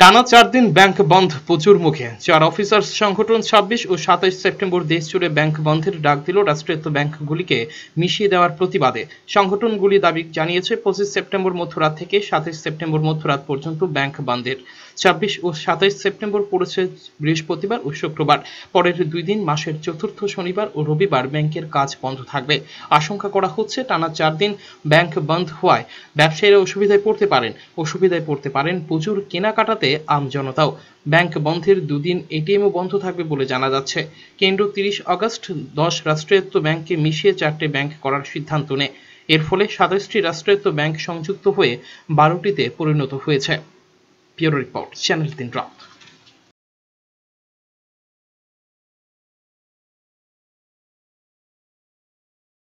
টানা চার দিন ব্যাংক বন্ধ প্রচুর মুখে চার অফিসার সংগঠন ছাব্বিশ ও সাতাইশ সেপ্টেম্বর দেশজুড়ে ব্যাংক বন্ধের ডাক দিল রাষ্ট্রায়ত্ত ব্যাংকগুলিকে মিশিয়ে দেওয়ার প্রতিবাদে সংগঠনগুলি দাবি জানিয়েছে পঁচিশ সেপ্টেম্বর মধ্যরাত থেকে সাতাইশ সেপ্টেম্বর মধ্যরাত পর্যন্ত ব্যাংক বন্ধের ছাব্বিশ ও সাতাইশ সেপ্টেম্বর পড়েছে বৃহস্পতিবার ও শুক্রবার পরের দুই দিন মাসের চতুর্থ শনিবার ও রবিবার ব্যাংকের কাজ বন্ধ থাকবে আশঙ্কা করা হচ্ছে টানা চার দিন ব্যাংক বন্ধ হওয়ায় ব্যবসায়ীরা অসুবিধায় পড়তে পারেন অসুবিধায় পড়তে পারেন প্রচুর কেনাকাটাতে মেটাতে আমজনতাও ব্যাংক বন্ধের দুদিন এটিএমও বন্ধ থাকবে বলে জানা যাচ্ছে কেন্দ্র তিরিশ আগস্ট দশ রাষ্ট্রায়ত্ত ব্যাংকে মিশিয়ে চারটে ব্যাংক করার সিদ্ধান্ত নেয় এর ফলে সাতাশটি রাষ্ট্রায়ত্ত ব্যাংক সংযুক্ত হয়ে বারোটিতে পরিণত হয়েছে পিওর রিপোর্ট চ্যানেল তিন